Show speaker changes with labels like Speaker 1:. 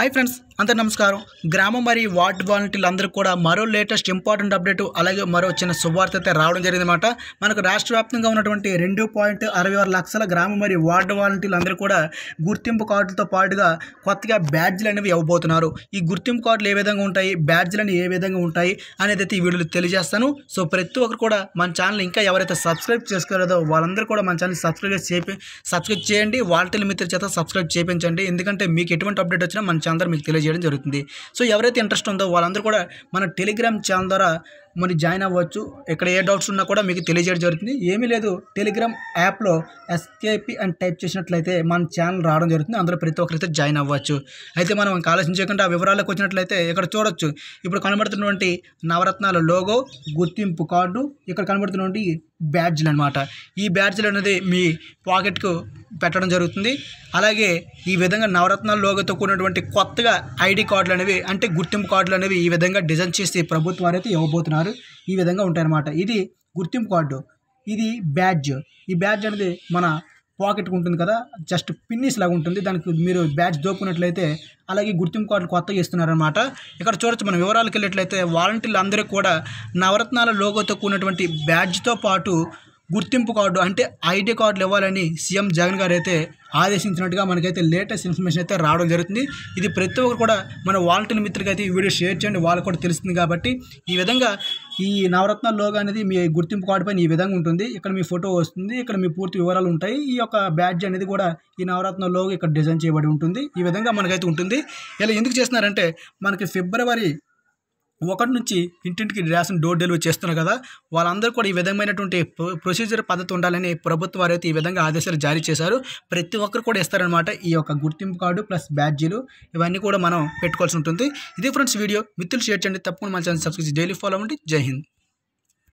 Speaker 1: hi friends అంత నమస్కారం గ్రామం మరియు వార్డ్ వాలంటీర్లు అందరూ కూడా మరో లేటెస్ట్ ఇంపార్టెంట్ అప్డేట్ అలాగే మరో చిన్న శుభార్త అయితే రావడం జరిగిందన్నమాట మనకు రాష్ట్ర వ్యాప్తంగా ఉన్నటువంటి రెండు పాయింట్ అరవై ఆరు లక్షల గ్రామం మరియు వార్డు వాలంటీర్లు అందరూ కూడా గుర్తింపు కార్డులతో పాటుగా కొత్తగా బ్యాడ్జ్లు అనేవి ఇవ్వబోతున్నారు ఈ గుర్తింపు కార్డులు ఏ విధంగా ఉంటాయి బ్యాడ్జ్లు అనేవి ఏ విధంగా ఉంటాయి అనేది అయితే ఈ వీడియోలో తెలియజేస్తాను సో ప్రతి ఒక్కరు కూడా మన ఛానల్ ఇంకా ఎవరైతే సబ్స్క్రైబ్ చేసుకోలేదో వాళ్ళందరూ కూడా మన ఛానల్ సబ్స్క్రైబ్ చేపి సబ్స్క్రైబ్ చేయండి వాలంటీర్ల మిత్రుల చేత సబ్స్క్రైబ్ చేయించండి ఎందుకంటే మీకు ఎటువంటి అప్డేట్ వచ్చినా మన ఛానల్ మీకు తెలియజేస్తాను అప్లై చేయడం జరుగుతుంది సో ఎవరైతే ఇంట్రెస్ట్ ఉందో వాళ్ళందరూ కూడా మన టెలిగ్రామ్ ఛానల్ ద్వారా మరి జాయిన్ అవ్వచ్చు ఇక్కడ ఏ డౌట్స్ ఉన్నా కూడా మీకు తెలియజేయడం జరుగుతుంది ఏమీ లేదు టెలిగ్రామ్ యాప్లో ఎస్కేపీ అని టైప్ చేసినట్లయితే మన ఛానల్ రావడం జరుగుతుంది అందులో ప్రతి ఒక్కరైతే జాయిన్ అవ్వచ్చు అయితే మనం ఆలోచించకుండా ఆ వివరాలకు వచ్చినట్లయితే ఇక్కడ చూడొచ్చు ఇప్పుడు కనబడుతున్నటువంటి నవరత్నాల లోగో గుర్తింపు కార్డు ఇక్కడ కనబడుతున్నటువంటి బ్యాడ్జ్లు అనమాట ఈ బ్యాడ్జ్లు అనేది మీ పాకెట్కు పెట్టడం జరుగుతుంది అలాగే ఈ విధంగా నవరత్నాల లోగోతో కూడినటువంటి కొత్తగా ఐడి కార్డులు అనేవి అంటే గుర్తింపు కార్డులు అనేవి ఈ విధంగా డిజైన్ చేసి ప్రభుత్వం అయితే ఇవ్వబోతున్నారు ఈ విధంగా ఉంటాయన్నమాట ఇది గుర్తింపు కార్డు ఇది బ్యాడ్జ్ ఈ బ్యాడ్జ్ అనేది మన పాకెట్కి ఉంటుంది కదా జస్ట్ పిన్నిస్ లాగా ఉంటుంది దానికి మీరు బ్యాచ్ దోపుకున్నట్లయితే అలాగే గుర్తింపు కార్డులు కొత్తగా ఇస్తున్నారనమాట ఇక్కడ చూడొచ్చు మనం వివరాలకు వెళ్ళినట్లయితే వాలంటీర్లు అందరూ కూడా నవరత్నాల లోగోతో కూడినటువంటి బ్యాడ్జ్తో పాటు గుర్తింపు కార్డు అంటే ఐడి కార్డులు ఇవ్వాలని సీఎం జగన్ గారు అయితే ఆదేశించినట్టుగా మనకైతే లేటెస్ట్ ఇన్ఫర్మేషన్ అయితే రావడం జరుగుతుంది ఇది ప్రతి ఒక్కరు కూడా మన వాలంటీర్ అయితే ఈ వీడియో షేర్ చేయండి వాళ్ళకు కూడా తెలుస్తుంది కాబట్టి ఈ విధంగా ఈ నవరత్న లోగో అనేది మీ గుర్తింపు కార్డు పైన ఈ విధంగా ఉంటుంది ఇక్కడ మీ ఫోటో వస్తుంది ఇక్కడ మీ పూర్తి వివరాలు ఉంటాయి ఈ యొక్క బ్యాడ్జ్ అనేది కూడా ఈ నవరత్న లోగో ఇక్కడ డిజైన్ చేయబడి ఉంటుంది ఈ విధంగా మనకైతే ఉంటుంది ఇలా ఎందుకు చేస్తున్నారంటే మనకి ఫిబ్రవరి ఒకటి నుంచి ఇంటింటికి రేషన్ డోర్ డెలివరీ చేస్తున్నారు కదా వాళ్ళందరూ కూడా ఈ విధమైనటువంటి ప్రొసీజర్ పద్ధతి ఉండాలని ప్రభుత్వం వారు ఈ విధంగా ఆదేశాలు జారీ చేశారు ప్రతి ఒక్కరు కూడా ఇస్తారనమాట ఈ యొక్క గుర్తింపు కార్డు ప్లస్ బ్యాడ్జీలు ఇవన్నీ కూడా మనం పెట్టుకోవాల్సి ఉంటుంది ఇది ఫ్రెండ్స్ వీడియో మిత్రులు షేర్ చేయండి తప్పకుండా మన ఛానల్ సబ్స్క్రైబ్ డైలీ ఫాలో అవ్వండి జై హింద్